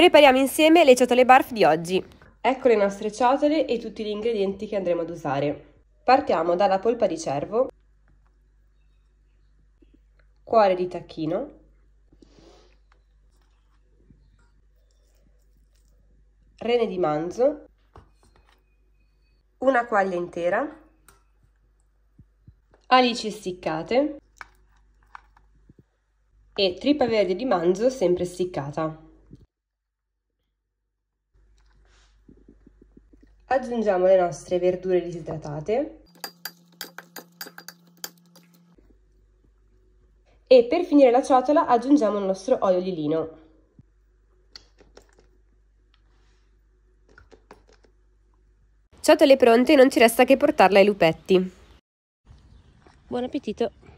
Prepariamo insieme le ciotole barf di oggi. Ecco le nostre ciotole e tutti gli ingredienti che andremo ad usare. Partiamo dalla polpa di cervo, cuore di tacchino, rene di manzo, una quaglia intera, alici essiccate e trippa verde di manzo sempre essiccata. Aggiungiamo le nostre verdure disidratate e per finire la ciotola aggiungiamo il nostro olio di lino. Ciotole pronte non ci resta che portarle ai lupetti. Buon appetito!